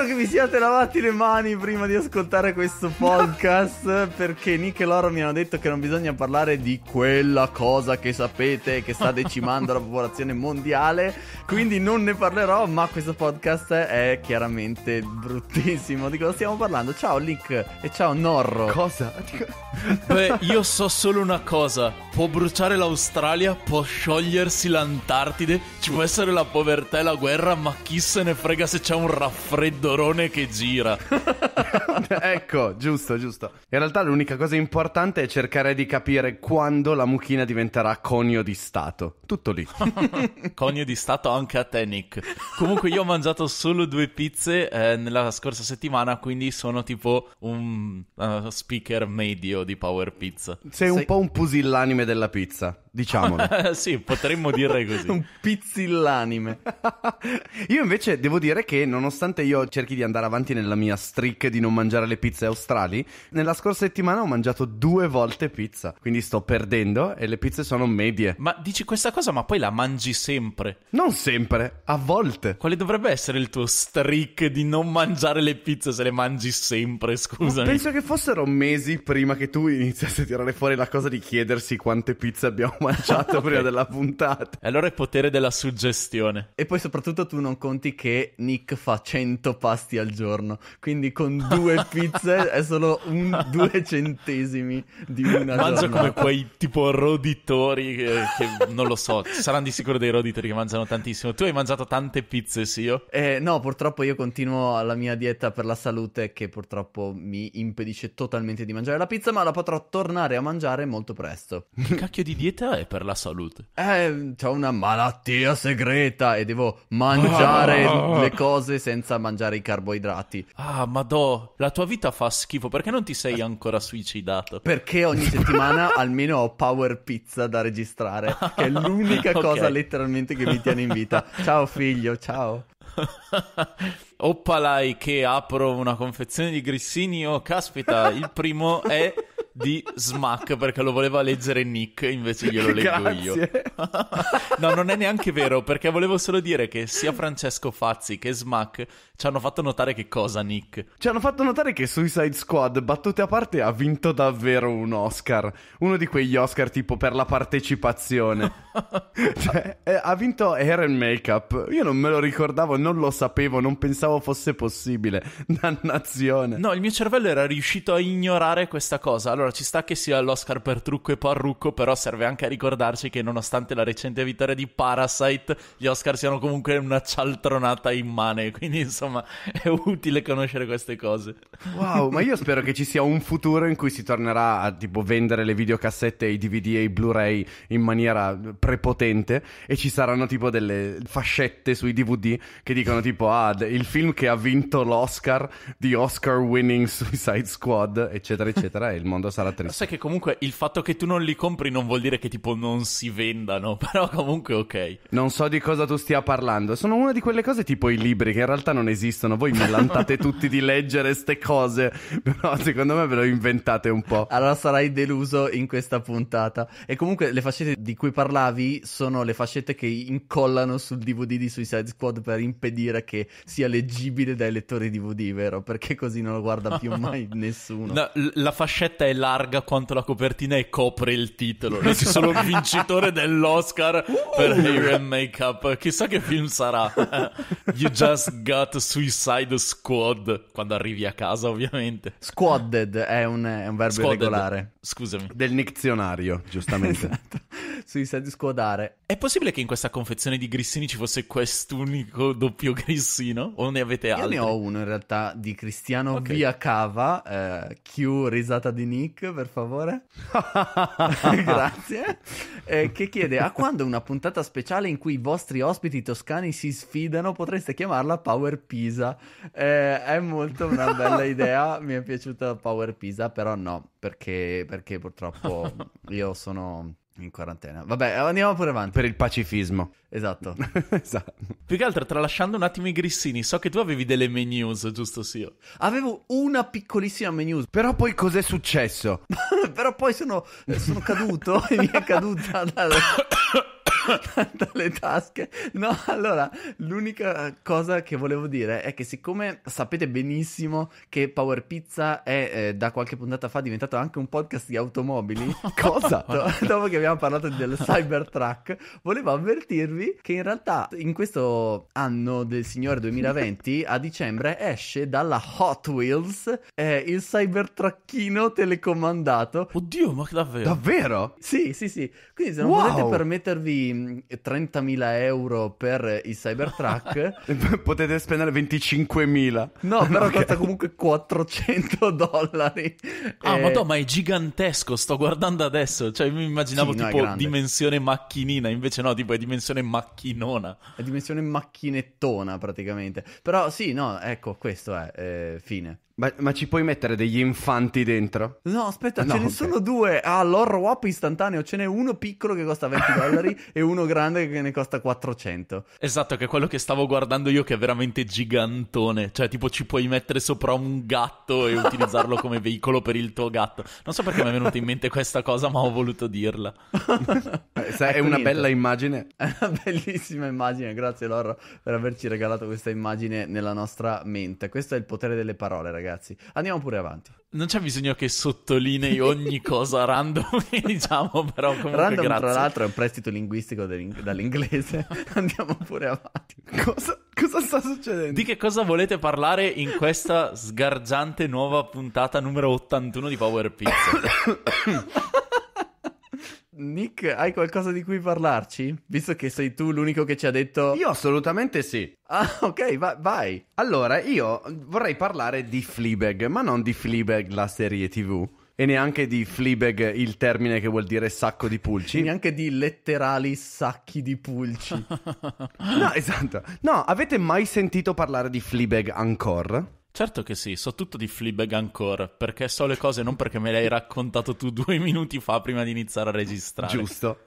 spero che vi siate lavati le mani prima di ascoltare questo podcast perché Nick e Loro mi hanno detto che non bisogna parlare di quella cosa che sapete che sta decimando la popolazione mondiale, quindi non ne parlerò, ma questo podcast è chiaramente bruttissimo. Di cosa stiamo parlando? Ciao Nick e ciao Norro. Cosa? Beh, io so solo una cosa, può bruciare l'Australia, può sciogliersi l'Antartide, ci può essere la povertà e la guerra, ma chi se ne frega se c'è un raffreddo Dorone che gira. ecco, giusto, giusto. In realtà l'unica cosa importante è cercare di capire quando la mucchina diventerà conio di Stato. Tutto lì. conio di Stato anche a te, Nick. Comunque io ho mangiato solo due pizze eh, nella scorsa settimana, quindi sono tipo un uh, speaker medio di Power Pizza. Sei, Sei un po' un pusillanime della pizza diciamolo. sì, potremmo dire così. un pizzillanime. io invece devo dire che nonostante io cerchi di andare avanti nella mia streak di non mangiare le pizze australi, nella scorsa settimana ho mangiato due volte pizza, quindi sto perdendo e le pizze sono medie. Ma dici questa cosa, ma poi la mangi sempre? Non sempre, a volte. Quale dovrebbe essere il tuo streak di non mangiare le pizze se le mangi sempre, scusami? Ma penso che fossero mesi prima che tu iniziassi a tirare fuori la cosa di chiedersi quante pizze abbiamo mangiato mangiato prima della puntata. E allora è potere della suggestione. E poi soprattutto tu non conti che Nick fa 100 pasti al giorno, quindi con due pizze è solo un, due centesimi di una Mangio giornata. come quei tipo roditori che, che, non lo so, saranno di sicuro dei roditori che mangiano tantissimo. Tu hai mangiato tante pizze, sì io? Eh, no, purtroppo io continuo la mia dieta per la salute che purtroppo mi impedisce totalmente di mangiare la pizza, ma la potrò tornare a mangiare molto presto. Che cacchio di dieta vita e per la salute. Eh, ho una malattia segreta e devo mangiare ah. le cose senza mangiare i carboidrati. Ah, madò, la tua vita fa schifo, perché non ti sei ancora suicidato? Perché ogni settimana almeno ho Power Pizza da registrare, che è l'unica okay. cosa letteralmente che mi tiene in vita. Ciao figlio, ciao. Oppalai che apro una confezione di grissini, oh caspita, il primo è di Smack perché lo voleva leggere Nick, invece glielo leggo Grazie. io. no, non è neanche vero, perché volevo solo dire che sia Francesco Fazzi che Smack ci hanno fatto notare che cosa, Nick? Ci hanno fatto notare che Suicide Squad, battute a parte, ha vinto davvero un Oscar. Uno di quegli Oscar tipo per la partecipazione. cioè, eh, ha vinto Hair and Makeup. Io non me lo ricordavo, non lo sapevo, non pensavo fosse possibile. Dannazione. No, il mio cervello era riuscito a ignorare questa cosa. Allora, allora ci sta che sia l'Oscar per trucco e parrucco, però serve anche a ricordarci che nonostante la recente vittoria di Parasite, gli Oscar siano comunque una cialtronata immane, quindi insomma è utile conoscere queste cose. Wow, ma io spero che ci sia un futuro in cui si tornerà a tipo vendere le videocassette, i DVD e i Blu-ray in maniera prepotente e ci saranno tipo delle fascette sui DVD che dicono tipo ah, il film che ha vinto l'Oscar di Oscar Winning Suicide Squad, eccetera eccetera e il mondo sarà sarà triste. Sai che comunque il fatto che tu non li compri non vuol dire che tipo non si vendano, però comunque ok. Non so di cosa tu stia parlando. Sono una di quelle cose tipo i libri che in realtà non esistono. Voi mi lantate tutti di leggere ste cose, però secondo me ve lo inventate un po'. Allora sarai deluso in questa puntata. E comunque le fascette di cui parlavi sono le fascette che incollano sul DVD di Suicide Squad per impedire che sia leggibile dai lettori DVD, vero? Perché così non lo guarda più mai nessuno. No, la fascetta è la larga quanto la copertina e copre il titolo. Lì sono solo vincitore dell'Oscar oh! per Hair and Makeup. Chissà che film sarà. you just got Suicide Squad. Quando arrivi a casa, ovviamente. Squadded è un, è un verbo Squadded. irregolare. Scusami. Del nizionario, giustamente. esatto. Suicide Squadare. È possibile che in questa confezione di grissini ci fosse quest'unico doppio grissino? O ne avete altri? Io ne ho uno in realtà di Cristiano okay. Via Cava, eh, Q risata di Nick Nick, per favore. Grazie. Eh, che chiede: A quando una puntata speciale in cui i vostri ospiti toscani si sfidano? Potreste chiamarla Power Pisa. Eh, è molto una bella idea. Mi è piaciuta Power Pisa, però no, perché, perché purtroppo io sono in quarantena. Vabbè, andiamo pure avanti. Per il pacifismo. Esatto. esatto. Più che altro, tralasciando un attimo i grissini, so che tu avevi delle menus, giusto Sio? Avevo una piccolissima menus. Però poi cos'è successo? Però poi sono, sono caduto e mi è caduta... Da dalle tasche. No, allora, l'unica cosa che volevo dire è che siccome sapete benissimo che Power Pizza è eh, da qualche puntata fa diventato anche un podcast di automobili, cosa? Do- dopo che abbiamo parlato del Cybertruck, volevo avvertirvi che in realtà in questo anno del signore 2020, a dicembre, esce dalla Hot Wheels eh, il Cybertruckino telecomandato. Oddio, ma davvero? Davvero? Sì, sì, sì. Quindi se non wow. potete permettervi 30.000 euro per il Cybertruck. Potete spendere 25.000. No, però okay. costa comunque 400 dollari. Ah, e... Eh, madonna, ma è gigantesco, sto guardando adesso. Cioè, mi immaginavo sì, tipo no, dimensione macchinina, invece no, tipo è dimensione macchinona. È dimensione macchinettona praticamente. Però sì, no, ecco, questo è, eh, fine. Ma, ma, ci puoi mettere degli infanti dentro? No, aspetta, no, ce okay. ne sono due. Ah, l'horror wap istantaneo. Ce n'è uno piccolo che costa 20 dollari e uno grande che ne costa 400. Esatto, che è quello che stavo guardando io, che è veramente gigantone. Cioè, tipo, ci puoi mettere sopra un gatto e utilizzarlo come veicolo per il tuo gatto. Non so perché mi è venuta in mente questa cosa, ma ho voluto dirla. eh, è ecco, una bella immagine. È una bellissima immagine. Grazie, Loro, per averci regalato questa immagine nella nostra mente. Questo è il potere delle parole, ragazzi ragazzi. Andiamo pure avanti. Non c'è bisogno che sottolinei ogni cosa random, diciamo, però comunque Random, grazie. tra l'altro, è un prestito linguistico dall'inglese. Andiamo pure avanti. Cosa, cosa sta succedendo? Di che cosa volete parlare in questa sgargiante nuova puntata numero 81 di Power Pizza? Nick, hai qualcosa di cui parlarci? Visto che sei tu l'unico che ci ha detto... Io assolutamente sì. Ah, ok, va- vai. Allora, io vorrei parlare di Fleabag, ma non di Fleabag la serie TV. E neanche di Fleabag il termine che vuol dire sacco di pulci. E neanche di letterali sacchi di pulci. no, esatto. No, avete mai sentito parlare di Fleabag Encore? Certo che sì, so tutto di Fleabag ancora, perché so le cose non perché me le hai raccontato tu due minuti fa prima di iniziare a registrare. Giusto.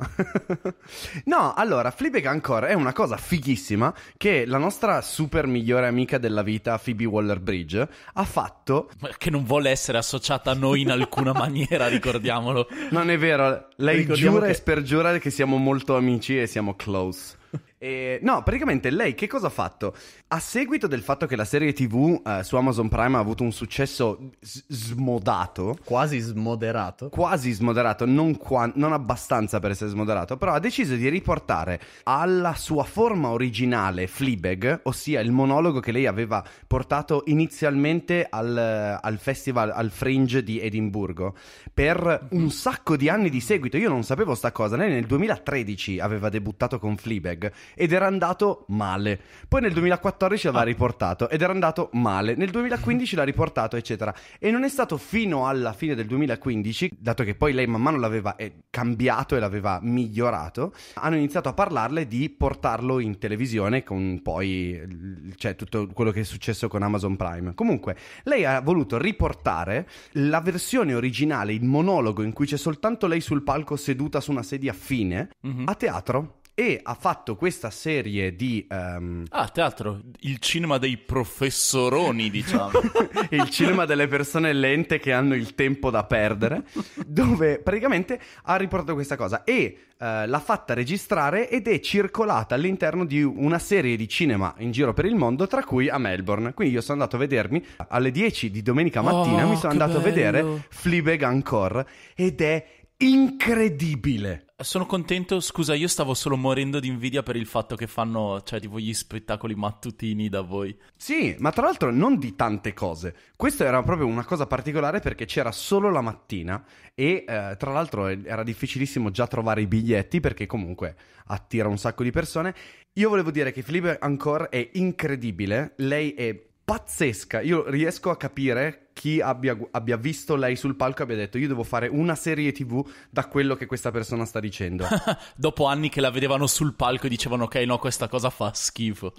no, allora, Fleabag ancora è una cosa fighissima che la nostra super migliore amica della vita, Phoebe Waller-Bridge, ha fatto... che non vuole essere associata a noi in alcuna maniera, ricordiamolo. Non è vero, lei Ricordiamo giura che... e spergiura che siamo molto amici e siamo close. E, no, praticamente lei che cosa ha fatto? A seguito del fatto che la serie TV eh, su Amazon Prime ha avuto un successo s- smodato, quasi smoderato, quasi smoderato, non, qua- non, abbastanza per essere smoderato, però ha deciso di riportare alla sua forma originale Fleabag, ossia il monologo che lei aveva portato inizialmente al, al festival, al Fringe di Edimburgo, per un sacco di anni di seguito. Io non sapevo sta cosa, lei nel 2013 aveva debuttato con Fleabag Spielberg ed era andato male. Poi nel 2014 l'aveva ah. riportato ed era andato male. Nel 2015 l'ha riportato, eccetera. E non è stato fino alla fine del 2015, dato che poi lei man mano l'aveva eh, cambiato e l'aveva migliorato, hanno iniziato a parlarle di portarlo in televisione con poi cioè, tutto quello che è successo con Amazon Prime. Comunque, lei ha voluto riportare la versione originale, il monologo in cui c'è soltanto lei sul palco seduta su una sedia fine, mm-hmm. a teatro e ha fatto questa serie di... Um... Ah, teatro, il cinema dei professoroni, diciamo. il cinema delle persone lente che hanno il tempo da perdere, dove praticamente ha riportato questa cosa e uh, l'ha fatta registrare ed è circolata all'interno di una serie di cinema in giro per il mondo, tra cui a Melbourne. Quindi io sono andato a vedermi alle 10 di domenica mattina, oh, mi sono andato bello. a vedere Fleabag Encore ed è incredibile. Sono contento, scusa, io stavo solo morendo di invidia per il fatto che fanno, cioè, tipo gli spettacoli mattutini da voi. Sì, ma tra l'altro non di tante cose. Questa era proprio una cosa particolare perché c'era solo la mattina e eh, tra l'altro era difficilissimo già trovare i biglietti perché comunque attira un sacco di persone. Io volevo dire che Filippo Ancor è incredibile, lei è pazzesca. Io riesco a capire chi abbia, abbia, visto lei sul palco e abbia detto io devo fare una serie tv da quello che questa persona sta dicendo. Dopo anni che la vedevano sul palco e dicevano ok no questa cosa fa schifo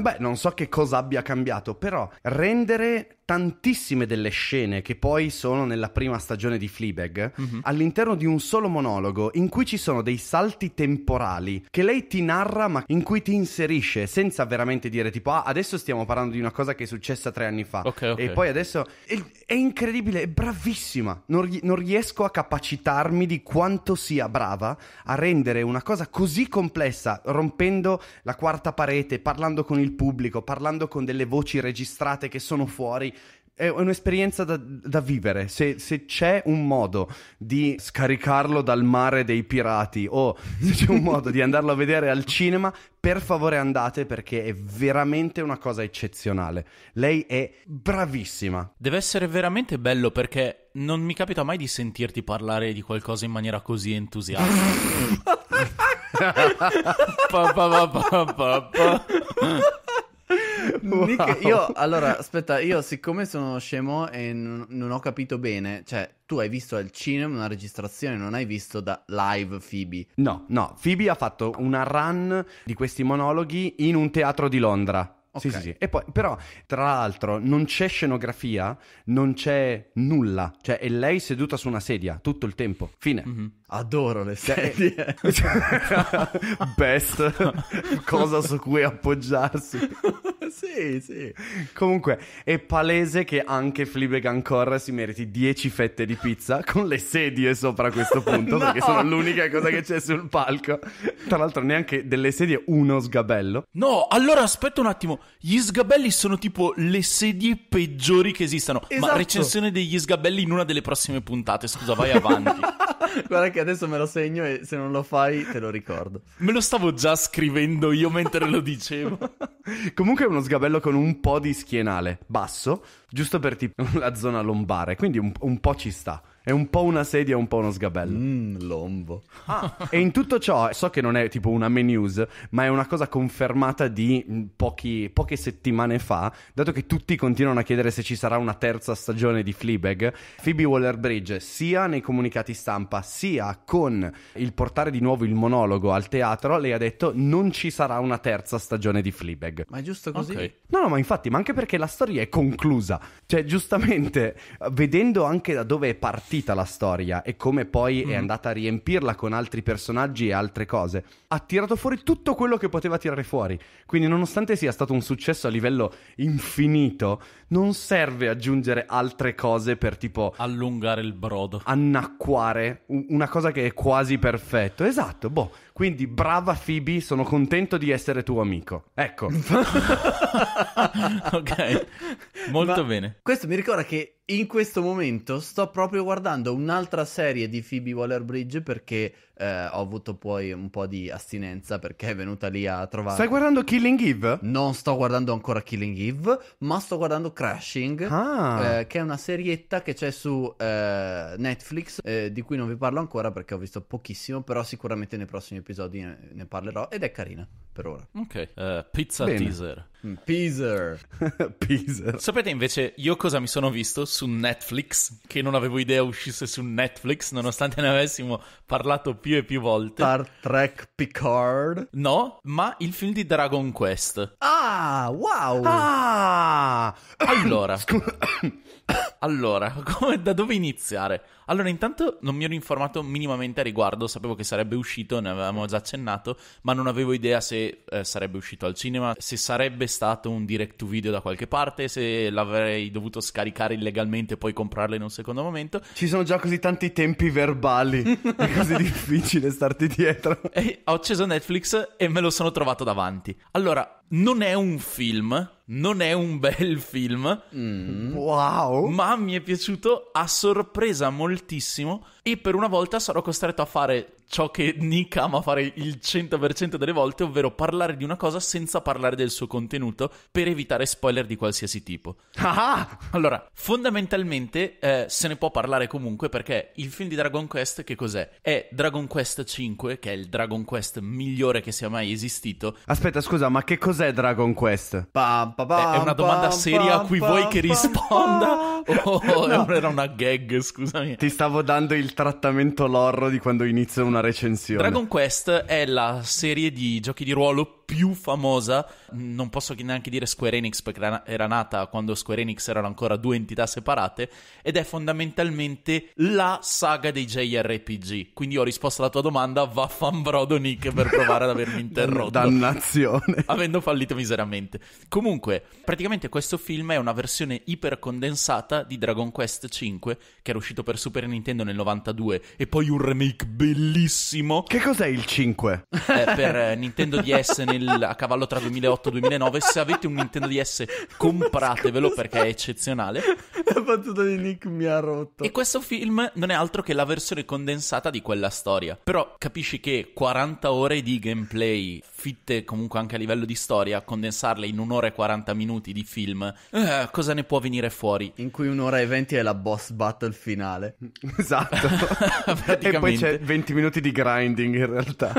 beh, non so che cosa abbia cambiato, però rendere tantissime delle scene che poi sono nella prima stagione di Fleabag mm-hmm. all'interno di un solo monologo in cui ci sono dei salti temporali che lei ti narra ma in cui ti inserisce senza veramente dire tipo ah adesso stiamo parlando di una cosa che è successa tre anni fa okay, okay. e poi adesso è incredibile, è bravissima. Non, non, riesco a capacitarmi di quanto sia brava a rendere una cosa così complessa, rompendo la quarta parete, parlando con il pubblico, parlando con delle voci registrate che sono fuori, è un'esperienza da, da vivere. Se, se, c'è un modo di scaricarlo dal mare dei pirati o se c'è un modo di andarlo a vedere al cinema, per favore andate perché è veramente una cosa eccezionale. Lei è bravissima. Deve essere veramente bello perché non mi capita mai di sentirti parlare di qualcosa in maniera così entusiasta. pa, pa, pa, wow. Nick, io, allora, aspetta, io siccome sono scemo e n- non ho capito bene, cioè, tu hai visto al cinema una registrazione, non hai visto da live Phoebe? No, no, Phoebe ha fatto una run di questi monologhi in un teatro di Londra. Okay. Sì, sì, sì. E poi, però, tra l'altro, non c'è scenografia, non c'è nulla. Cioè, è lei seduta su una sedia tutto il tempo. Fine. Mm-hmm. Adoro le cioè, sedie. Best cosa su cui appoggiarsi. sì, sì. Comunque, è palese che anche Fleabag ancora si meriti 10 fette di pizza con le sedie sopra a questo punto, no! perché sono l'unica cosa che c'è sul palco. Tra l'altro, neanche delle sedie uno sgabello. No, allora aspetta un attimo gli sgabelli sono tipo le sedie peggiori che esistano. Esatto. Ma recensione degli sgabelli in una delle prossime puntate, scusa, vai avanti. Guarda che adesso me lo segno e se non lo fai te lo ricordo. Me lo stavo già scrivendo io mentre lo dicevo. Comunque è uno sgabello con un po' di schienale, basso, giusto per tipo la zona lombare, quindi un, un po' ci sta. È un po' una sedia, un po' uno sgabello. Mmm, lombo. Ah, e in tutto ciò, so che non è tipo una news, ma è una cosa confermata di mm, pochi, poche settimane fa, dato che tutti continuano a chiedere se ci sarà una terza stagione di Fleabag, Phoebe Waller-Bridge, sia nei comunicati stampa, sia con il portare di nuovo il monologo al teatro, lei ha detto non ci sarà una terza stagione di Fleabag. Ma è giusto così? Okay. No, no, ma infatti, ma anche perché la storia è conclusa. Cioè, giustamente, vedendo anche da dove è partita la storia e come poi mm. è andata a riempirla con altri personaggi e altre cose, ha tirato fuori tutto quello che poteva tirare fuori. Quindi, nonostante sia stato un successo a livello infinito, non serve aggiungere altre cose per tipo allungare il brodo, annacquare una cosa che è quasi perfetto. Esatto, boh. Quindi brava Phoebe, sono contento di essere tuo amico. Ecco. ok, molto Ma bene. Questo mi ricorda che in questo momento sto proprio guardando un'altra serie di Phoebe Waller-Bridge perché eh, ho avuto poi un po' di astinenza perché è venuta lì a trovare. Stai guardando Killing Eve? Non sto guardando ancora Killing Eve, ma sto guardando Crashing, ah. eh, che è una serietta che c'è su eh, Netflix, eh, di cui non vi parlo ancora perché ho visto pochissimo, però sicuramente nei prossimi episodi ne, eh, ne parlerò ed è carina per ora. Ok, eh, pizza Bene. teaser. Mm, Peaser. Peaser. Sapete invece io cosa mi sono visto su Netflix? Che non avevo idea uscisse su Netflix, nonostante ne avessimo parlato più e più volte. Star Trek Picard? No, ma il film di Dragon Quest. Ah, wow! Ah! Allora. allora, come, da dove iniziare? Allora, intanto non mi ero informato minimamente a riguardo, sapevo che sarebbe uscito, ne avevamo già accennato, ma non avevo idea se eh, sarebbe uscito al cinema, se sarebbe stato un direct to video da qualche parte, se l'avrei dovuto scaricare illegalmente e poi comprarla in un secondo momento. Ci sono già così tanti tempi verbali, è così difficile starti dietro. E ho acceso Netflix e me lo sono trovato davanti. Allora, non è un film, non è un bel film. Mm. Wow! Ma mi è piaciuto a sorpresa moltissimo e per una volta sarò costretto a fare ciò che Nick ama fare il 100% delle volte, ovvero parlare di una cosa senza parlare del suo contenuto per evitare spoiler di qualsiasi tipo. Ah, ah! Allora, fondamentalmente eh, se ne può parlare comunque perché il film di Dragon Quest che cos'è? È Dragon Quest 5, che è il Dragon Quest migliore che sia mai esistito. Aspetta, scusa, ma che cos'è Dragon Quest? Bam, ba, bam, è, una domanda bam, seria a cui vuoi che risponda? O oh, no. era una gag, scusami. Ti stavo dando il trattamento lorro di quando inizia una una recensione. Dragon Quest è la serie di giochi di ruolo più famosa, non posso neanche dire Square Enix perché era nata quando Square Enix erano ancora due entità separate, ed è fondamentalmente la saga dei JRPG. Quindi ho risposto alla tua domanda, vaffanbrodo Nick per provare ad avermi interrotto. Dannazione. Avendo fallito miseramente. Comunque, praticamente questo film è una versione ipercondensata di Dragon Quest V che era uscito per Super Nintendo nel 92 e poi un remake bellissimo. Che cos'è il 5? Eh, per Nintendo DS nel nel, a cavallo tra 2008-2009. e Se avete un Nintendo DS, compratevelo perché è eccezionale. La battuta di Nick mi ha rotto. E questo film non è altro che la versione condensata di quella storia. Però capisci che 40 ore di gameplay, fitte comunque anche a livello di storia, condensarle in un'ora e 40 minuti di film, eh, cosa ne può venire fuori? In cui un'ora e 20 è la boss battle finale. esatto. e poi c'è 20 minuti di grinding in realtà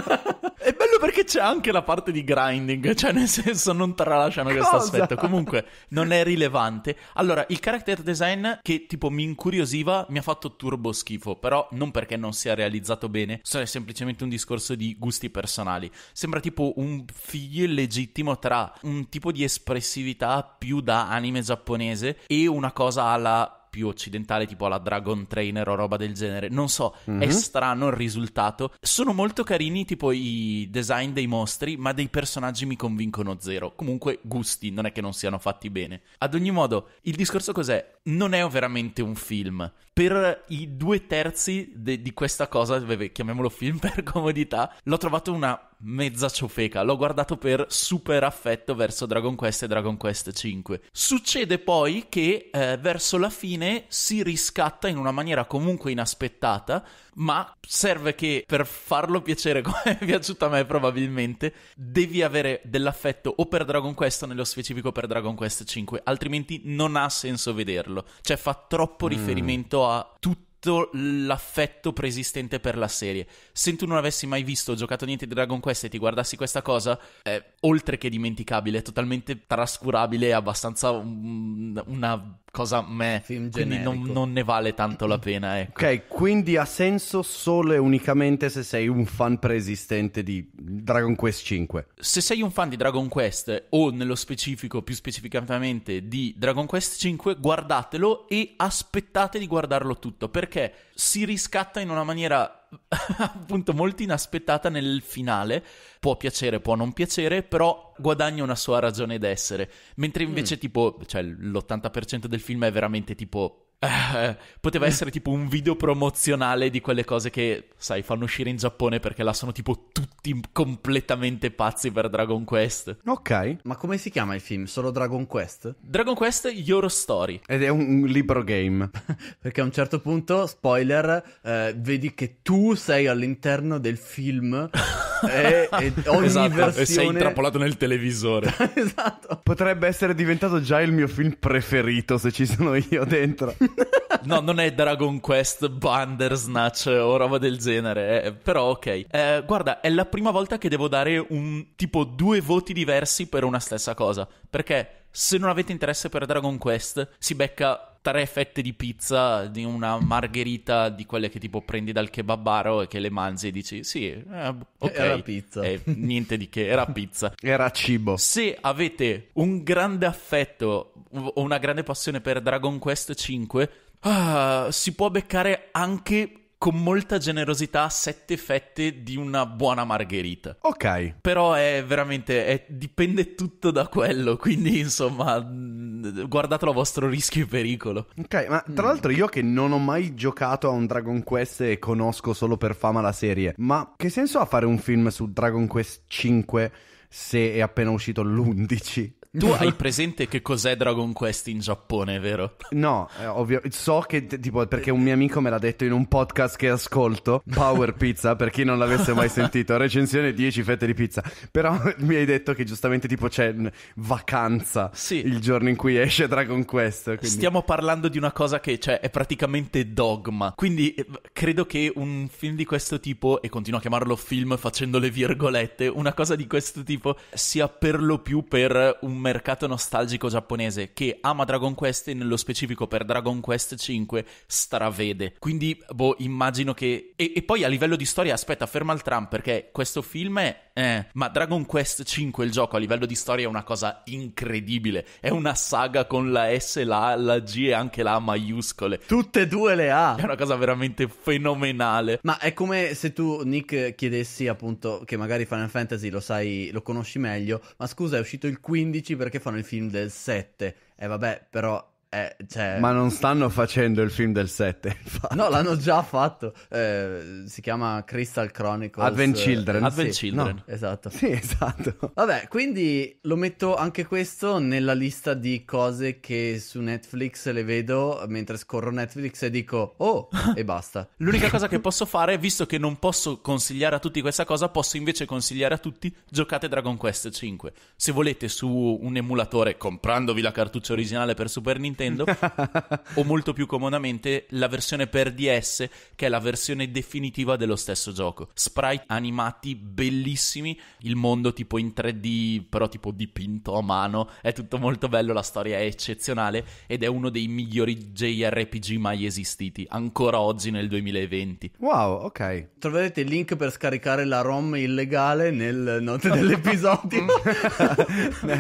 perché c'è anche la parte di grinding, cioè nel senso non tralasciano questo aspetto. Comunque non è rilevante. Allora, il character design che tipo mi incuriosiva mi ha fatto turbo schifo, però non perché non sia realizzato bene, è semplicemente un discorso di gusti personali. Sembra tipo un figlio illegittimo tra un tipo di espressività più da anime giapponese e una cosa alla più occidentale, tipo alla Dragon Trainer o roba del genere. Non so, mm-hmm. è mhm. strano il risultato. Sono molto carini, tipo i design dei mostri, ma dei personaggi mi convincono zero. Comunque, gusti, non è che non siano fatti bene. Ad ogni modo, il discorso cos'è? non è veramente un film. Per i due terzi de- di questa cosa, beh, chiamiamolo film per comodità, l'ho trovato una mezza ciofeca. L'ho guardato per super affetto verso Dragon Quest e Dragon Quest 5. Succede poi che eh, verso la fine si riscatta in una maniera comunque inaspettata, ma serve che per farlo piacere come è piaciuto a me probabilmente, devi avere dell'affetto o per Dragon Quest o nello specifico per Dragon Quest 5, altrimenti non ha senso vederlo vederlo. Cioè fa troppo mm. riferimento a tutto l'affetto preesistente per la serie. Se tu non avessi mai visto o giocato niente di Dragon Quest e ti guardassi questa cosa, è oltre che dimenticabile, è totalmente trascurabile, è abbastanza un, una cosa meh, quindi non, non, ne vale tanto la pena. Ecco. Ok, quindi ha senso solo e unicamente se sei un fan preesistente di Dragon Quest 5. Se sei un fan di Dragon Quest o nello specifico, più specificatamente di Dragon Quest 5, guardatelo e aspettate di guardarlo tutto perché si riscatta in una maniera appunto molto inaspettata nel finale, può piacere, può non piacere, però guadagna una sua ragione d'essere, mentre invece mm. tipo, cioè l'80% del film è veramente tipo eh, poteva essere tipo un video promozionale di quelle cose che, sai, fanno uscire in Giappone perché là sono tipo tutti completamente pazzi per Dragon Quest. Ok. Ma come si chiama il film? Solo Dragon Quest? Dragon Quest Your Story. Ed è un, un libro game. perché a un certo punto, spoiler, eh, vedi che tu sei all'interno del film E, e ogni esatto, versione... E sei intrappolato nel televisore. esatto. Potrebbe essere diventato già il mio film preferito se ci sono io dentro. no, non è Dragon Quest, Bandersnatch o roba del genere, eh, però ok. Eh, guarda, è la prima volta che devo dare un tipo due voti diversi per una stessa cosa, perché se non avete interesse per Dragon Quest si becca tre fette di pizza di una margherita di quelle che tipo prendi dal kebabaro e che le mangi e dici sì, eh, eh ok. Era pizza. Eh, niente di che, era pizza. era cibo. Se avete un grande affetto o una grande passione per Dragon Quest 5, ah, si può beccare anche con molta generosità sette fette di una buona margherita. Ok. Però è veramente, è, dipende tutto da quello, quindi insomma mm, guardatelo a vostro rischio e pericolo. Ok, ma tra mm. l'altro io che non ho mai giocato a un Dragon Quest e conosco solo per fama la serie, ma che senso ha fare un film su Dragon Quest 5 se è appena uscito l'11? Tu hai presente che cos'è Dragon Quest in Giappone, vero? No, eh, ovvio. So che, t- tipo, perché un mio amico me l'ha detto in un podcast che ascolto, Power Pizza, per chi non l'avesse mai sentito, recensione 10 fette di pizza. Però mi hai detto che giustamente, tipo, c'è vacanza sì. il giorno in cui esce Dragon Quest. Quindi... Stiamo parlando di una cosa che, cioè, è praticamente dogma. Quindi eh, credo che un film di questo tipo, e continuo a chiamarlo film facendo le virgolette, una cosa di questo tipo sia per lo più per un mercato nostalgico giapponese che ama Dragon Quest e nello specifico per Dragon Quest 5 stravede. Quindi, boh, immagino che... E, e poi a livello di storia, aspetta, ferma il tram perché questo film è... Eh, ma Dragon Quest 5, il gioco a livello di storia è una cosa incredibile. È una saga con la S, la A, la G e anche la A maiuscole. Tutte e due le A. È una cosa veramente fenomenale. Ma è come se tu, Nick, chiedessi appunto che magari Final Fantasy lo sai, lo conosci meglio. Ma scusa, è uscito il 15 perché fanno il film del 7. E eh, vabbè, però eh, cioè... Ma non stanno facendo il film del 7. Infatti. No, l'hanno già fatto. Eh, si chiama Crystal Chronicles. Advent eh, Children. Advent sì. Children. No. Esatto. Sì, esatto. Vabbè, quindi lo metto anche questo nella lista di cose che su Netflix le vedo mentre scorro Netflix e dico oh e basta. L'unica cosa che posso fare, visto che non posso consigliare a tutti questa cosa, posso invece consigliare a tutti giocate Dragon Quest 5. Se volete su un emulatore comprandovi la cartuccia originale per Super Nintendo Nintendo, o molto più comodamente la versione per DS, che è la versione definitiva dello stesso gioco. Sprite animati bellissimi, il mondo tipo in 3D, però tipo dipinto a mano, è tutto molto bello, la storia è eccezionale ed è uno dei migliori JRPG mai esistiti, ancora oggi nel 2020. Wow, ok. Troverete il link per scaricare la ROM illegale nel note dell'episodio.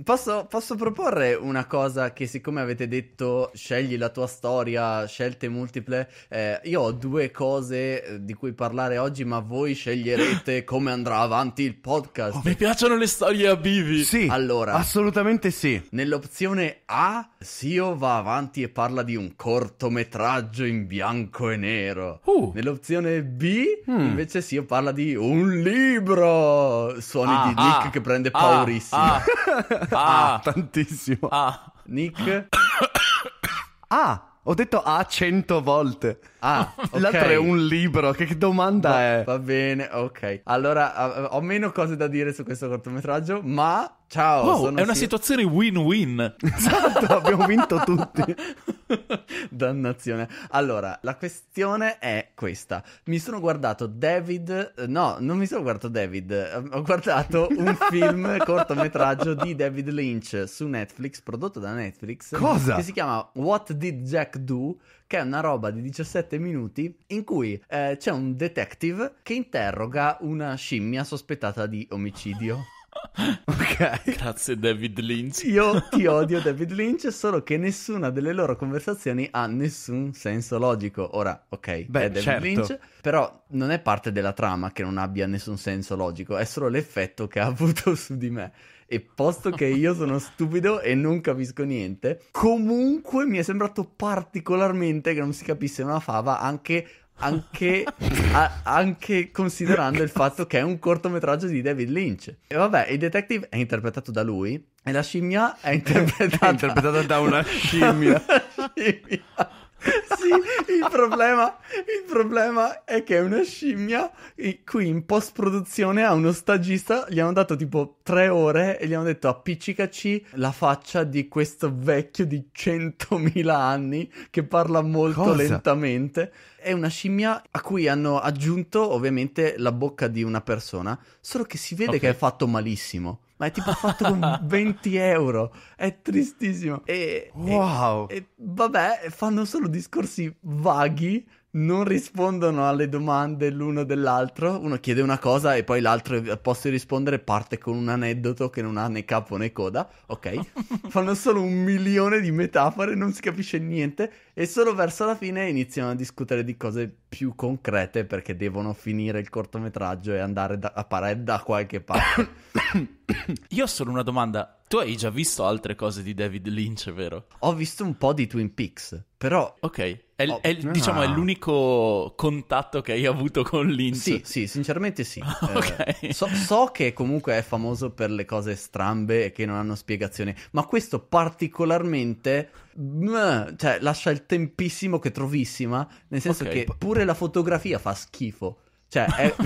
posso, posso proporre una cosa che siccome mi avete detto scegli la tua storia, scelte multiple. Eh, io ho due cose eh, di cui parlare oggi, ma voi sceglierete come andrà avanti il podcast. Oh, mi piacciono le storie a bivi. Sì, allora, assolutamente sì. Nell'opzione A, Sio va avanti e parla di un cortometraggio in bianco e nero. Uh. Nell'opzione B, mm. invece, Sio parla di un libro. Suoni ah, di Nick ah, che prende ah, paurissimo. Ah, ah, tantissimo. Ah. Nick. ah! Ho detto A ah, cento volte. Ah, okay. l'altro è un libro. Che domanda va, è? Va bene, ok. Allora, ho meno cose da dire su questo cortometraggio, ma ciao. Wow, è una si... situazione win-win. esatto, abbiamo vinto tutti. Dannazione. Allora, la questione è questa. Mi sono guardato David... Eh, no, non mi sono guardato David. Eh, ho guardato un film cortometraggio di David Lynch su Netflix, prodotto da Netflix. Cosa? Che si chiama What Did Jack Do? che è una roba di 17 minuti in cui eh, c'è un detective che interroga una scimmia sospettata di omicidio. Ok. Grazie David Lynch. Io ti odio David Lynch, solo che nessuna delle loro conversazioni ha nessun senso logico. Ora, ok, Beh, è David certo. Lynch, però non è parte della trama che non abbia nessun senso logico, è solo l'effetto che ha avuto su di me. E posto che io sono stupido e non capisco niente, comunque mi è sembrato particolarmente che non si capisse una fava anche anche, a, anche, considerando il fatto che è un cortometraggio di David Lynch. E vabbè, il detective è interpretato da lui e la scimmia è interpretata, è interpretata da una scimmia. Da una scimmia. sì, il problema, il problema, è che è una scimmia. Qui in post produzione a uno stagista gli hanno dato tipo tre ore e gli hanno detto appiccicaci la faccia di questo vecchio di 100.000 anni che parla molto Cosa? lentamente. È una scimmia a cui hanno aggiunto ovviamente la bocca di una persona, solo che si vede okay. che è fatto malissimo ma è tipo fatto con 20 euro. È tristissimo. E, wow. E, e, vabbè, fanno solo discorsi vaghi non rispondono alle domande l'uno dell'altro. Uno chiede una cosa e poi l'altro eh, posso rispondere parte con un aneddoto che non ha né capo né coda. Ok? Fanno solo un milione di metafore, non si capisce niente. E solo verso la fine iniziano a discutere di cose più concrete perché devono finire il cortometraggio e andare da- a parare da qualche parte. Io ho solo una domanda. Tu hai già visto altre cose di David Lynch, vero? Ho visto un po' di Twin Peaks, però... Ok. È, oh, è, no. diciamo, è ah. l'unico contatto che hai avuto con Lynch. Sì, sì, sinceramente sì. okay. eh, so, so, che comunque è famoso per le cose strambe e che non hanno spiegazione, ma questo particolarmente cioè, lascia il tempissimo che trovissima, nel senso okay. che pure la fotografia fa schifo. Cioè, è...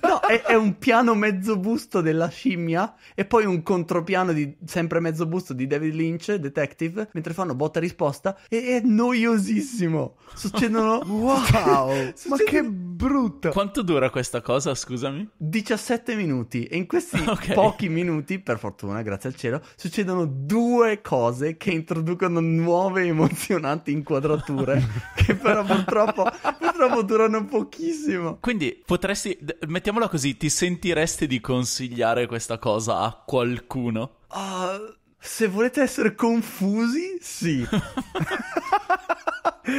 è, è, un piano mezzo busto della scimmia e poi un contropiano di sempre mezzo busto di David Lynch, Detective, mentre fanno botta risposta e è noiosissimo. Succedono... wow! Succedono... Ma che brutto! Quanto dura questa cosa, scusami? 17 minuti e in questi okay. pochi minuti, per fortuna, grazie al cielo, succedono due cose che introducono nuove emozionanti inquadrature che però purtroppo, purtroppo durano pochissimo. Quindi potresti, mettiamola così così, ti sentiresti di consigliare questa cosa a qualcuno? Uh, se volete essere confusi, sì.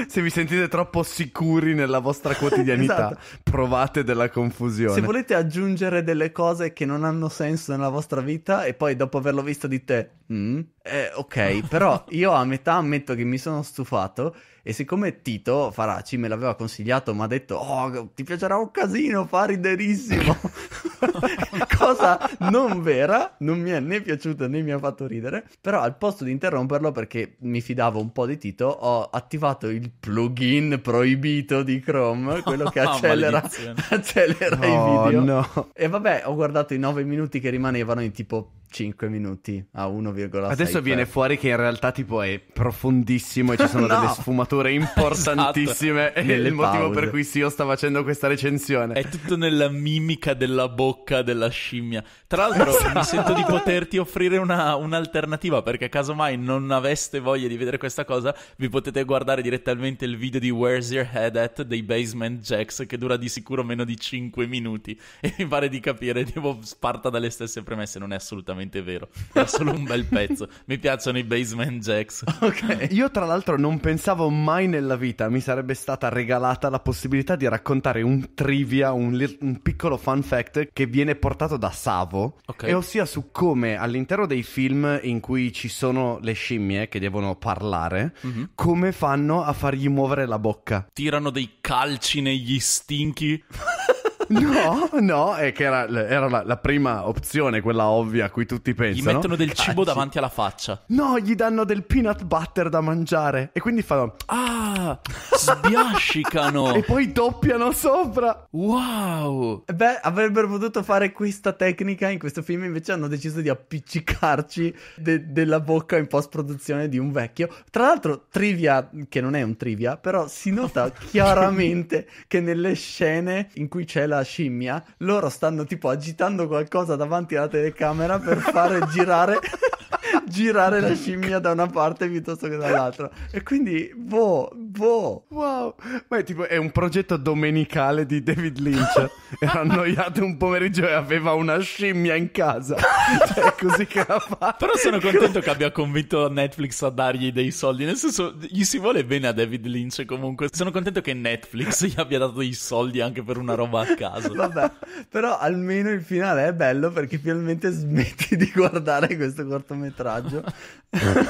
se vi sentite troppo sicuri nella vostra quotidianità, esatto. provate della confusione. Se volete aggiungere delle cose che non hanno senso nella vostra vita e poi dopo averlo visto di te, Mm. Eh, ok, però io a metà ammetto che mi sono stufato e siccome Tito Faraci me l'aveva consigliato, mi ha detto "Oh, ti piacerà un casino, fa riderissimo". Cosa non vera, non mi è né piaciuto né mi ha fatto ridere, però al posto di interromperlo perché mi fidavo un po' di Tito, ho attivato il plugin proibito di Chrome, quello che ah, accelera, accelera no, i video. No. E vabbè, ho guardato i 9 minuti che rimanevano in tipo 5 minuti a 1,6. Adesso viene fuori che in realtà tipo è profondissimo e ci sono no! delle sfumature esatto. importantissime è Nelle il pause. motivo per cui sì, io sto facendo questa recensione. È tutto nella mimica della bocca della scimmia. Tra l'altro esatto. mi sento di poterti offrire una, un'alternativa perché casomai non aveste voglia di vedere questa cosa vi potete guardare direttamente il video di Where's Your Head At dei Basement Jacks che dura di sicuro meno di 5 minuti e mi pare di capire tipo sparta dalle stesse premesse, non è assolutamente veramente vero. Era solo un bel pezzo. Mi piacciono i basement jacks. Ok. Io, tra l'altro, non pensavo mai nella vita mi sarebbe stata regalata la possibilità di raccontare un trivia, un, li- un piccolo fun fact che viene portato da Savo. Okay. E ossia su come all'interno dei film in cui ci sono le scimmie che devono parlare, mm-hmm. come fanno a fargli muovere la bocca. Tirano dei calci negli stinchi. No, no, è che era, era la, la, prima opzione, quella ovvia a cui tutti pensano. Gli mettono del Cacci. cibo davanti alla faccia. No, gli danno del peanut butter da mangiare. E quindi fanno... Ah, sbiascicano! e poi doppiano sopra. Wow! Beh, avrebbero potuto fare questa tecnica in questo film, invece hanno deciso di appiccicarci de- della bocca in post-produzione di un vecchio. Tra l'altro, trivia, che non è un trivia, però si nota chiaramente che nelle scene in cui c'è la la scimmia, loro stanno tipo agitando qualcosa davanti alla telecamera per fare girare girare la scimmia da una parte piuttosto che dall'altra. E quindi, boh, boh. Wow! Ma è tipo, è un progetto domenicale di David Lynch. Era annoiato un pomeriggio e aveva una scimmia in casa. Cioè, è così che l'ha fatto. Però sono contento che abbia convinto Netflix a dargli dei soldi. Nel senso, gli si vuole bene a David Lynch comunque. Sono contento che Netflix gli abbia dato dei soldi anche per una roba a caso. Vabbè, però almeno il finale è bello perché finalmente smetti di guardare questo cortometraggio.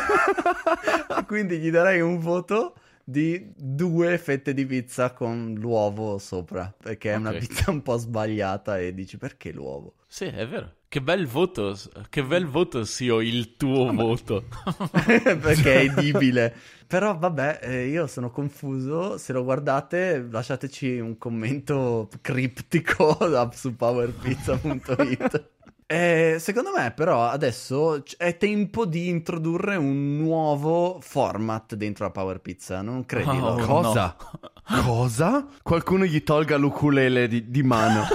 Quindi gli darei un voto di due fette di pizza con l'uovo sopra, perché okay. è una pizza un po' sbagliata e dici perché l'uovo? Sì, è vero. Che bel voto, che bel voto Sio, il tuo ah, voto. perché è edibile. Però vabbè, eh, io sono confuso, se lo guardate lasciateci un commento criptico su powerpizza.it. Eh, secondo me, però, adesso è tempo di introdurre un nuovo format dentro la Power Pizza. Non credi? Oh, cosa? No. Cosa? Qualcuno gli tolga l'ukulele di, di mano.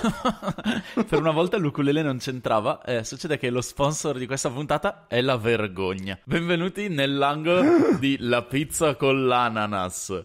per una volta l'ukulele non c'entrava. Eh, succede che lo sponsor di questa puntata è la vergogna. Benvenuti nell'angolo di la pizza con l'ananas.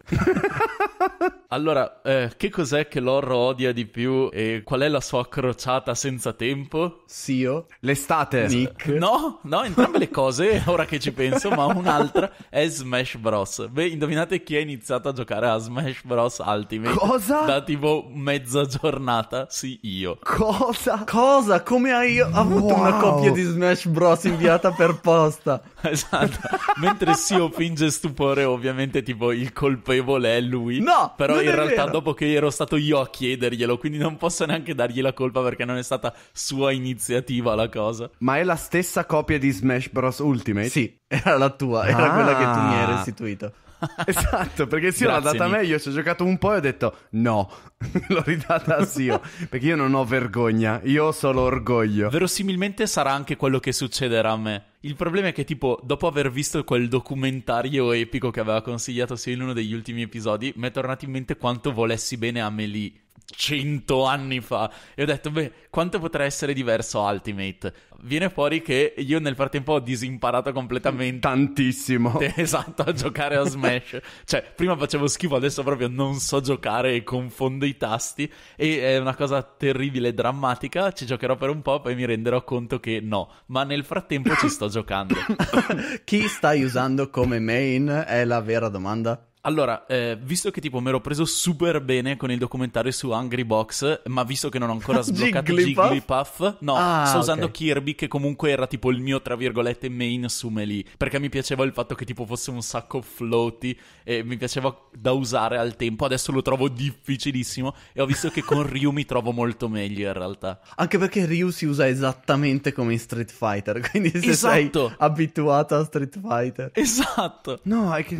allora, eh, che cos'è che Lorro odia di più e qual è la sua crociata senza tempo? Sio. L'estate. Nick. No, no, entrambe le cose, ora che ci penso, ma un'altra è Smash Bros. Beh, indovinate chi ha iniziato a giocare a Smash Bros. Bros Ultimate. Cosa? Da tipo mezza giornata, sì, io. Cosa? Cosa? Come hai avuto wow. una copia di Smash Bros inviata per posta? Esatto. Mentre Sio finge stupore, ovviamente tipo il colpevole è lui. No! Però in realtà vero. dopo che ero stato io a chiederglielo, quindi non posso neanche dargli la colpa perché non è stata sua iniziativa la cosa. Ma è la stessa copia di Smash Bros Ultimate? Sì, era la tua, era ah. quella che tu mi hai ah. restituito. esatto, perché Sio l'ha data meglio, ci ho giocato un po' e ho detto no, l'ho ridata a Sio, perché io non ho vergogna, io ho solo orgoglio. Verosimilmente sarà anche quello che succederà a me. Il problema è che tipo, dopo aver visto quel documentario epico che aveva consigliato Sio in uno degli ultimi episodi, mi è tornato in mente quanto volessi bene a Amelie 100 anni fa e ho detto beh quanto potrà essere diverso Ultimate viene fuori che io nel frattempo ho disimparato completamente tantissimo esatto a giocare a Smash cioè prima facevo schifo adesso proprio non so giocare e confondo i tasti e è una cosa terribile drammatica ci giocherò per un po' poi mi renderò conto che no ma nel frattempo ci sto giocando chi stai usando come main è la vera domanda allora, eh, visto che tipo mi ero preso super bene con il documentario su Angry Box, ma visto che non ho ancora sbloccato Jigglypuff, Jigglypuff no, ah, sto usando okay. Kirby che comunque era tipo il mio tra virgolette main su Melee, perché mi piaceva il fatto che tipo fosse un sacco floaty e mi piaceva da usare al tempo. Adesso lo trovo difficilissimo e ho visto che con Ryu mi trovo molto meglio in realtà. Anche perché Ryu si usa esattamente come in Street Fighter, quindi se esatto. sei abituato a Street Fighter. Esatto. No, è che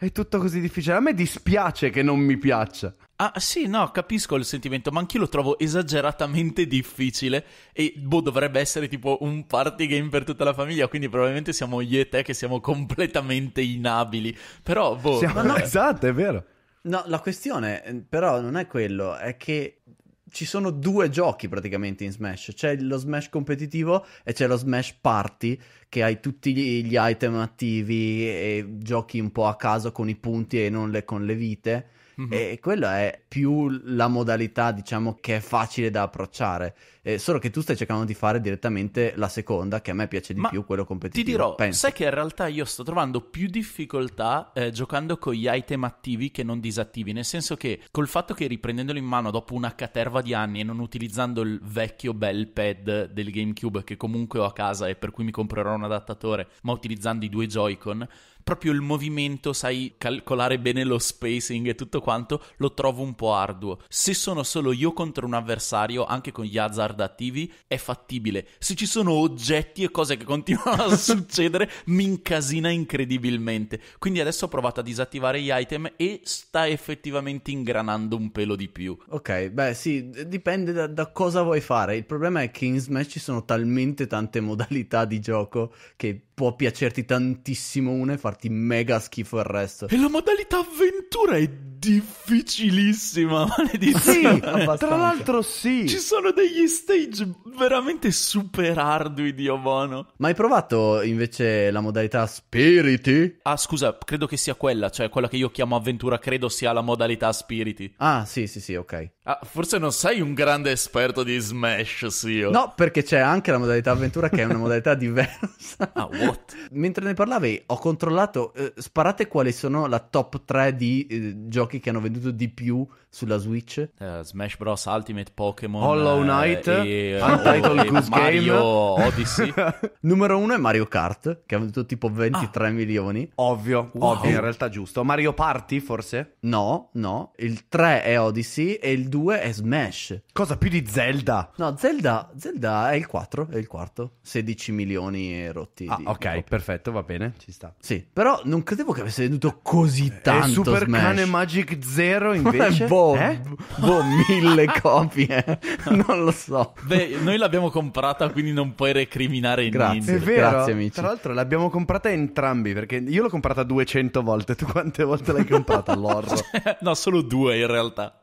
è tutto così difficile. A me dispiace che non mi piaccia. Ah, sì, no, capisco il sentimento, ma anch'io lo trovo esageratamente difficile. E boh, dovrebbe essere tipo un party game per tutta la famiglia. Quindi probabilmente siamo io e te che siamo completamente inabili. Però, boh. Siamo... No, no, esatto, è vero. No, la questione eh, però non è quello, è che ci sono due giochi praticamente in Smash. C'è lo Smash competitivo e c'è lo Smash Party, che hai tutti gli, item attivi e giochi un po' a caso con i punti e non le, con le vite. Mm-hmm. E quella è più la modalità, diciamo, che è facile da approcciare eh, solo che tu stai cercando di fare direttamente la seconda, che a me piace di Ma più, quello competitivo. Ti dirò, penso. sai che in realtà io sto trovando più difficoltà eh, giocando con gli item attivi che non disattivi, nel senso che col fatto che riprendendolo in mano dopo una caterva di anni e non utilizzando il vecchio bel pad del GameCube che comunque ho a casa e per cui mi comprerò un adattatore, ma utilizzando i due Joy-Con, proprio il movimento, sai calcolare bene lo spacing e tutto quanto, lo trovo un po' arduo. Se sono solo io contro un avversario, anche con gli hazard guarda attivi è fattibile. Se ci sono oggetti e cose che continuano a succedere, mi incasina incredibilmente. Quindi adesso ho provato a disattivare gli item e sta effettivamente ingranando un pelo di più. Ok, beh sì, dipende da, da cosa vuoi fare. Il problema è che in Smash ci sono talmente tante modalità di gioco che può piacerti tantissimo una e farti mega schifo il resto. E la modalità avventura! lettura è difficilissima, maledizione. Sì, tra l'altro sì. Ci sono degli stage veramente super ardui, Dio buono. Ma hai provato invece la modalità spiriti? Ah, scusa, credo che sia quella, cioè quella che io chiamo avventura, credo sia la modalità spiriti. Ah, sì, sì, sì, ok. Ah, forse non sei un grande esperto di Smash, Sio. No, perché c'è anche la modalità avventura che è una modalità diversa. Ah, what? Mentre ne parlavi, ho controllato, eh, sparate quali sono la top 3 di eh, giochi che hanno venduto di più sulla Switch. Uh, Smash Bros. Ultimate Pokémon. Hollow eh, Knight. Eh, e, eh, Untitled oh, Goose Mario Odyssey. Numero uno è Mario Kart, che ha venduto tipo 23 ah, milioni. Ovvio, wow. ovvio, in realtà giusto. Mario Party forse? No, no. Il 3 è Odyssey e il 2 è Smash. Cosa più di Zelda? No, Zelda, Zelda è il 4, è il quarto. 16 milioni e rotti. Ah, ok, proprio. perfetto, va bene, ci sta. Sì, però non credevo che avesse venduto così tanto E Super Smash. Cane Magic Zero invece? boh, eh? boh mille copie, non lo so. Beh, noi l'abbiamo comprata, quindi non puoi recriminare Grazie. niente. È vero, Grazie, amici. Tra l'altro l'abbiamo comprata entrambi, perché io l'ho comprata 200 volte, tu quante volte l'hai comprata, l'orro? Cioè, no, solo due in realtà.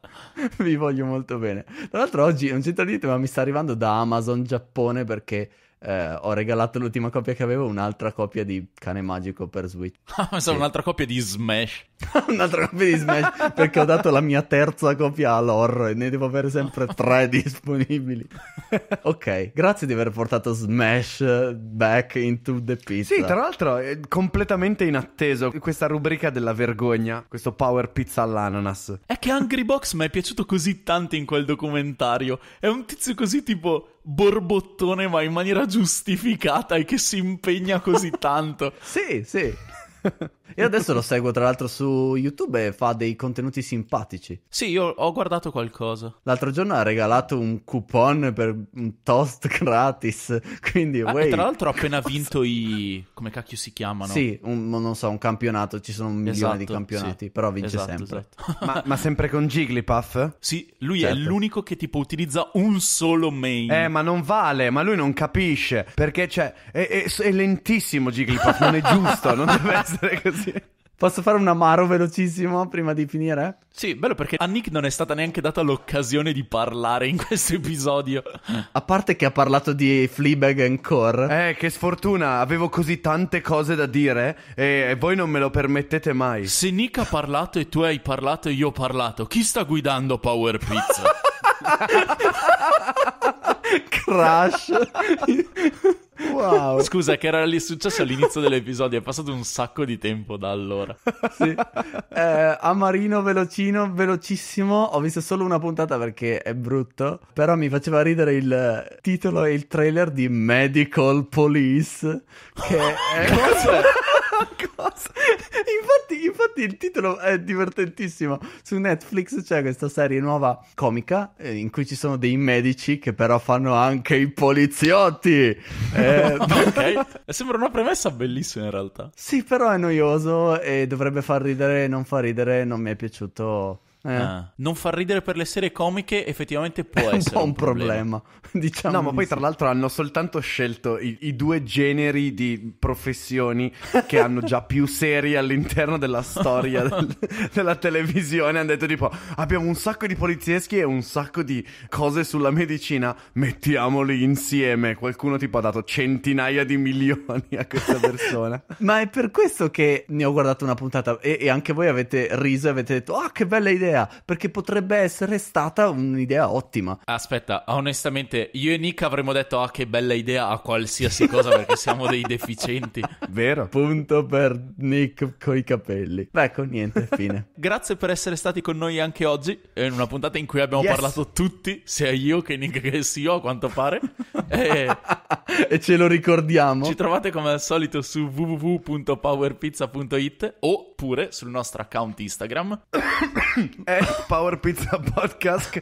Vi voglio molto bene. Tra l'altro oggi, non c'entra niente, ma mi sta arrivando da Amazon Giappone perché eh, ho regalato l'ultima copia che avevo, un'altra copia di Cane Magico per Switch. Ah, ma un'altra copia di Smash. un'altra copia di Smash, perché ho dato la mia terza copia all'horror e ne devo avere sempre tre disponibili. ok, grazie di aver portato Smash back into the pizza. Sì, tra l'altro è completamente inatteso questa rubrica della vergogna, questo power pizza all'ananas. È che Angry Box mi è piaciuto così tanto in quel documentario. È un tizio così tipo borbottone ma in maniera giustificata e che si impegna così tanto. sì, sì. Io adesso lo seguo tra l'altro su YouTube e fa dei contenuti simpatici. Sì, io ho guardato qualcosa. L'altro giorno ha regalato un coupon per un toast gratis, quindi ah, wait, Tra l'altro ha appena vinto i... come cacchio si chiamano? Sì, un, non so, un campionato, ci sono un milione esatto, di campionati, sì. però vince esatto, sempre. Esatto. ma, ma, sempre con Jigglypuff? Sì, lui certo. è l'unico che tipo utilizza un solo main. Eh, ma non vale, ma lui non capisce, perché cioè, è, è, è lentissimo Jigglypuff, non è giusto, non deve essere così così. Posso fare un amaro velocissimo prima di finire? Sì, bello perché a Nick non è stata neanche data l'occasione di parlare in questo episodio. A parte che ha parlato di Fleabag ancora. Eh, che sfortuna, avevo così tante cose da dire e voi non me lo permettete mai. Se Nick ha parlato e tu hai parlato e io ho parlato, chi sta guidando Power Pizza? Crash. Wow. Scusa, che era lì successo all'inizio dell'episodio, è passato un sacco di tempo da allora. Sì. Eh, Amarino velocino, velocissimo. Ho visto solo una puntata perché è brutto, però mi faceva ridere il titolo e il trailer di Medical Police che è qualcosa. Infatti, infatti, il titolo è divertentissimo. Su Netflix c'è questa serie nuova comica eh, in cui ci sono dei medici che però fanno anche i poliziotti. Eh... ok, eh, sembra una premessa bellissima in realtà. Sì, però è noioso e dovrebbe far ridere, non fa ridere, non mi è piaciuto eh. Ah. Non far ridere per le serie comiche effettivamente può essere un, po un, un problema. problema. Diciamo no, ma poi sì. tra l'altro hanno soltanto scelto i, i due generi di professioni che hanno già più serie all'interno della storia del, della televisione. Hanno detto tipo abbiamo un sacco di polizieschi e un sacco di cose sulla medicina, mettiamoli insieme. Qualcuno tipo ha dato centinaia di milioni a questa persona. ma è per questo che ne ho guardato una puntata e, e anche voi avete riso e avete detto ah oh, che bella idea idea, perché potrebbe essere stata un'idea ottima. Aspetta, onestamente, io e Nick avremmo detto, ah che bella idea a qualsiasi cosa perché siamo dei deficienti. Vero, punto per Nick coi capelli. Beh, ecco, niente, fine. Grazie per essere stati con noi anche oggi, in una puntata in cui abbiamo yes. parlato tutti, sia io che Nick che io a quanto pare. e... e ce lo ricordiamo. Ci trovate come al solito su www.powerpizza.it oppure sul nostro account Instagram. è Power Pizza Podcast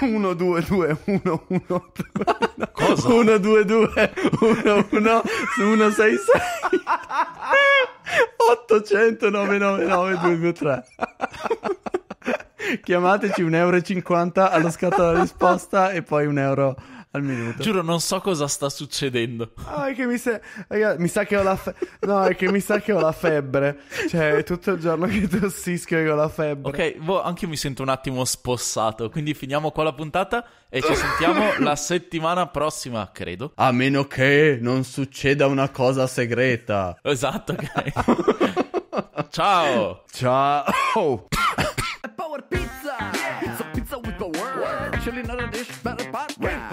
122112. Cosa? 122 800 999 Chiamateci 1,50 euro allo scatto alla risposta e poi un euro al minuto. Giuro, non so cosa sta succedendo. Ah, è che mi, se... mi sa che ho la febbre. no, è che mi sa che ho la febbre. Cioè, è tutto il giorno che tossisco e ho la febbre. Ok, boh, anche io mi sento un attimo spossato. Quindi finiamo qua la puntata e ci sentiamo la settimana prossima, credo. A meno che non succeda una cosa segreta. Esatto, ok. Ciao. Ciao. Power Pizza. Yeah. It's pizza with the word. Actually not a dish, but a Yeah.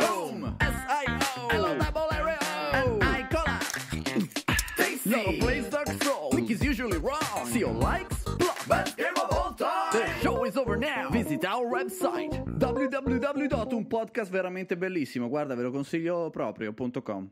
Not a place that's wrong, Nick is usually wrong. CEO likes block. Best game of all time. The show is over now. Visit our website www. Un podcast veramente bellissimo. Guarda, ve lo consiglio proprio.com.